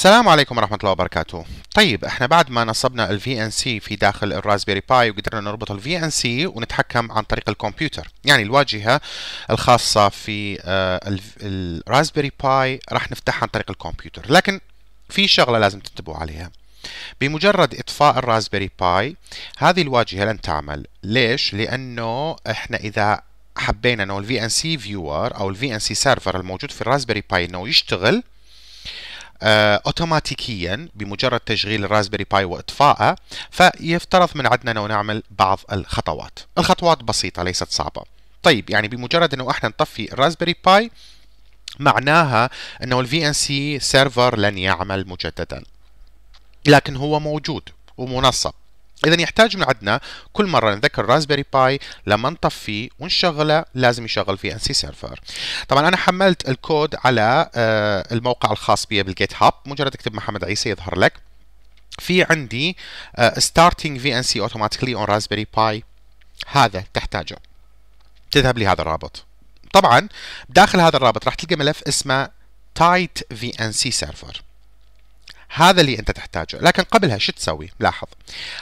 السلام عليكم ورحمة الله وبركاته طيب احنا بعد ما نصبنا ال VNC في داخل الرازبيري باي وقدرنا نربط ال VNC ونتحكم عن طريق الكمبيوتر يعني الواجهة الخاصة في آه، الرازبيري باي راح نفتحها عن طريق الكمبيوتر لكن في شغلة لازم تنتبهوا عليها بمجرد اطفاء الرازبيري باي هذه الواجهة لن تعمل ليش؟ لأنه احنا إذا حبينا انه ال VNC Viewer فيور او ال VNC Server سيرفر الموجود في الرازبيري باي انه يشتغل آه، اوتوماتيكيا بمجرد تشغيل الرازبري باي واطفائه فيفترض من عندنا انه نعمل بعض الخطوات الخطوات بسيطه ليست صعبه طيب يعني بمجرد انه احنا نطفي الرازبري باي معناها انه الفي ان سي سيرفر لن يعمل مجددا لكن هو موجود ومنسق اذا يحتاج من عندنا كل مره نذكر رازبيري باي لما نطفيه ونشغله لازم يشغل في ان سي سيرفر طبعا انا حملت الكود على آه، الموقع الخاص بي بالجيت هاب مجرد اكتب محمد عيسى يظهر لك في عندي ستارتنج في ان سي اوتوماتيكلي اون رازبيري باي هذا تحتاجه تذهب لهذا الرابط طبعا داخل هذا الرابط راح تلقى ملف اسمه تايت في ان سي سيرفر هذا اللي انت تحتاجه لكن قبلها شو تسوي لاحظ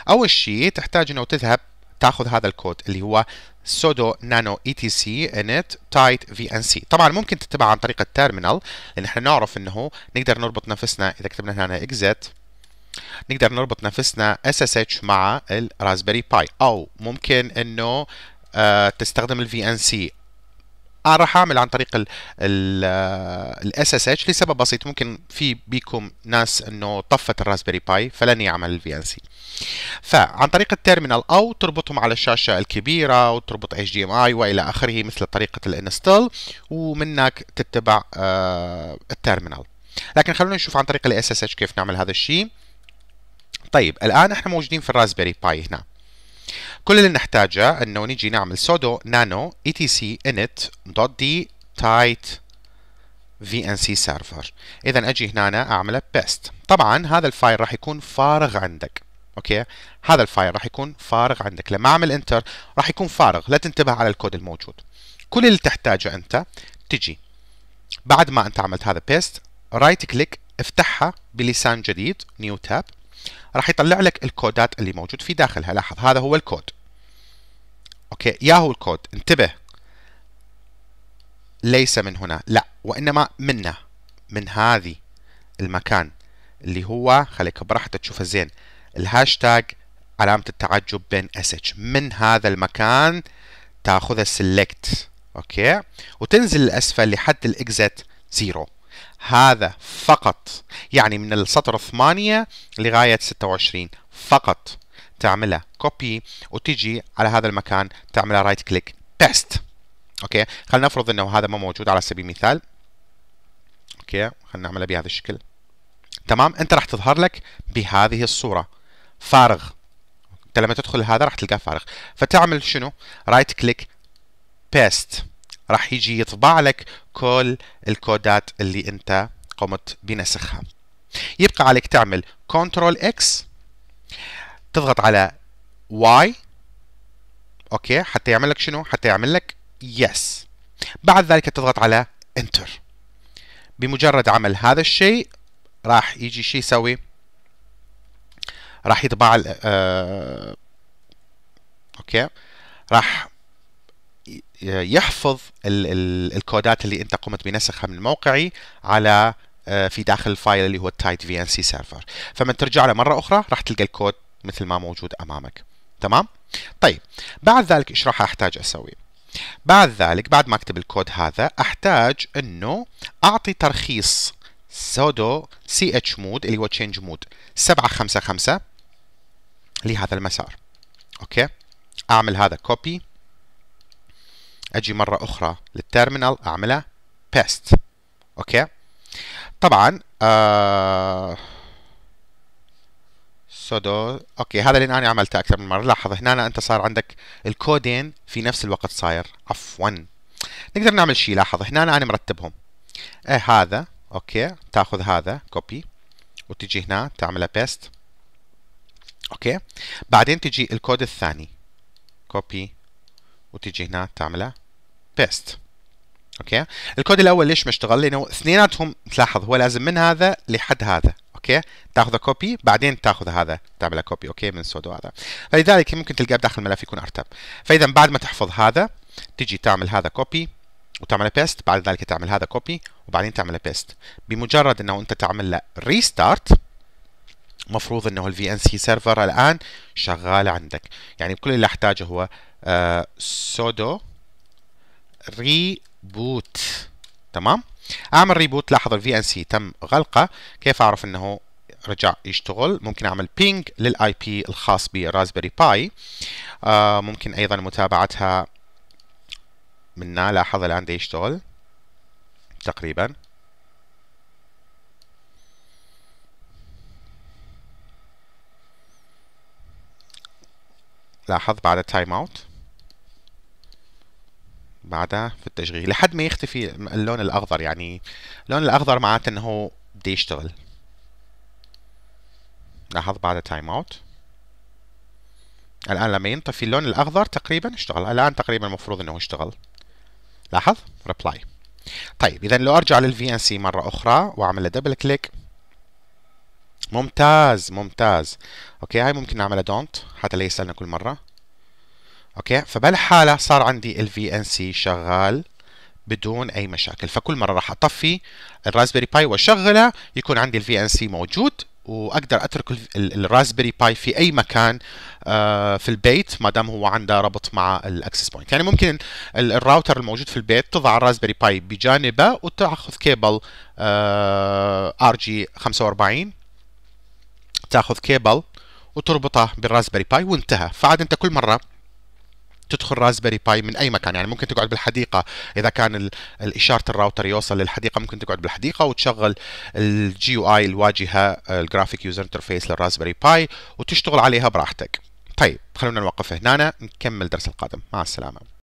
اول شيء تحتاج انه تذهب تاخذ هذا الكود اللي هو سودو نانو اي تي سي انت تايت في ان سي طبعا ممكن تتبعه عن طريق التيرمينال لان احنا نعرف انه نقدر نربط نفسنا اذا كتبنا هنا اكزت نقدر نربط نفسنا اس اس اتش مع الرازبري باي او ممكن انه آه، تستخدم الفي ان سي انا آه، راح اعمل عن طريق الاس اس اتش لسبب بسيط ممكن في بيكم ناس انه طفت الراسبيري باي فلن يعمل الفي ان سي فعن طريق التيرمينال او تربطهم على الشاشه الكبيره وتربط اتش دي ام اي والى اخره مثل طريقه الانستال ومنك تتبع آه، التيرمينال لكن خلونا نشوف عن طريق الاس اس اتش كيف نعمل هذا الشيء طيب الان احنا موجودين في الراسبيري باي هنا كل اللي نحتاجه انه نجي نعمل سودو نانو etc init دوت d tight في ان سيرفر اذا اجي هنا أنا بيست طبعا هذا الفايل راح يكون فارغ عندك اوكي هذا الفايل راح يكون فارغ عندك لما اعمل انتر راح يكون فارغ لا تنتبه على الكود الموجود كل اللي تحتاجه انت تجي بعد ما انت عملت هذا بيست رايت كليك افتحها بلسان جديد نيو تاب راح يطلع لك الكودات اللي موجود في داخلها لاحظ هذا هو الكود اوكي ياهو الكود انتبه ليس من هنا لا وانما منه من هذه المكان اللي هو خليك برا حتى تشوفه زين الهاشتاج علامة التعجب بين اس اتش من هذا المكان تاخذه سيلكت اوكي وتنزل لاسفل لحد الاكزت 0 هذا فقط يعني من السطر 8 لغاية 26 فقط تعملها كوبي وتجي على هذا المكان تعملها رايت كليك بيست اوكي خلينا نفرض انه هذا ما موجود على سبيل المثال اوكي خلينا نعملها بهذا الشكل تمام انت راح تظهر لك بهذه الصوره فارغ انت لما تدخل هذا راح تلقاه فارغ فتعمل شنو رايت كليك بيست راح يجي يطبع لك كل الكودات اللي انت قمت بنسخها يبقى عليك تعمل كنترول اكس تضغط على واي اوكي حتى يعمل لك شنو حتى يعمل لك يس بعد ذلك تضغط على انتر بمجرد عمل هذا الشيء راح يجي شيء يسوي راح يطبع آه اوكي راح يحفظ ال ال الكودات اللي انت قمت بنسخها من موقعي على آه، في داخل الفايل اللي هو التايت في ان سي سيرفر فمن ترجع له مره اخرى راح تلقى الكود مثل ما موجود امامك تمام طيب بعد ذلك ايش راح احتاج اسوي بعد ذلك بعد ما اكتب الكود هذا احتاج انه اعطي ترخيص سودو سي اتش مود اللي هو تشينج مود 755 لهذا المسار اوكي اعمل هذا كوبي اجي مره اخرى للتيرمينال اعملها بيست اوكي طبعا آه اوكي هذا اللي انا عملته اكثر من مره لاحظ هنا انت صار عندك الكودين في نفس الوقت صاير عفوا نقدر نعمل شيء لاحظ هنا أنا, مرتبهم ايه هذا اوكي تاخذ هذا كوبي وتجي هنا تعملها بيست اوكي بعدين تجي الكود الثاني كوبي وتيجي هنا تعملها بيست اوكي الكود الاول ليش ما اشتغل لانه اثنيناتهم تلاحظ هو لازم من هذا لحد هذا اوكي تاخذ كوبي بعدين تاخذ هذا تعمله كوبي اوكي من سودو هذا فلذلك ممكن تلقاه بداخل الملف يكون ارتب فاذا بعد ما تحفظ هذا تجي تعمل هذا كوبي وتعمل بيست بعد ذلك تعمل هذا كوبي وبعدين تعمل بيست بمجرد انه انت تعمل له ريستارت مفروض انه الفي ان سي سيرفر الان شغال عندك يعني كل اللي احتاجه هو سودو آه، ريبوت تمام اعمل ريبوت لاحظ الفي ان سي تم غلقه كيف اعرف انه رجع يشتغل ممكن اعمل بينج للاي بي الخاص برازبري باي آه ممكن ايضا متابعتها منا لاحظ الان ده يشتغل تقريبا لاحظ بعد تايم اوت بعدها في التشغيل لحد ما يختفي اللون الاخضر يعني اللون الاخضر معناته انه هو بده يشتغل لاحظ بعد تايم اوت الان لما ينطفي اللون الاخضر تقريبا اشتغل الان تقريبا المفروض انه اشتغل لاحظ ريبلاي طيب اذا لو ارجع للفي ان سي مره اخرى واعمل له دبل كليك ممتاز ممتاز اوكي هاي ممكن نعملها دونت حتى لا يسالنا كل مره اوكي فبالحاله صار عندي ال في ان سي شغال بدون اي مشاكل فكل مره راح اطفي الرازبري باي واشغله يكون عندي ال في ان سي موجود واقدر اترك الرازبري باي في اي مكان آه، في البيت ما دام هو عنده ربط مع الاكسس بوينت يعني ممكن الراوتر الموجود في البيت تضع الرازبري باي بجانبه وتاخذ كيبل ار جي 45 تاخذ كيبل وتربطه بالرازبري باي وانتهى فعاد انت كل مره تدخل رازبري باي من اي مكان يعني ممكن تقعد بالحديقه اذا كان الاشاره الراوتر يوصل للحديقه ممكن تقعد بالحديقه وتشغل الجي يو اي الواجهه الجرافيك يوزر انترفيس للرازبري باي وتشتغل عليها براحتك طيب خلونا نوقف هنا نكمل الدرس القادم مع السلامه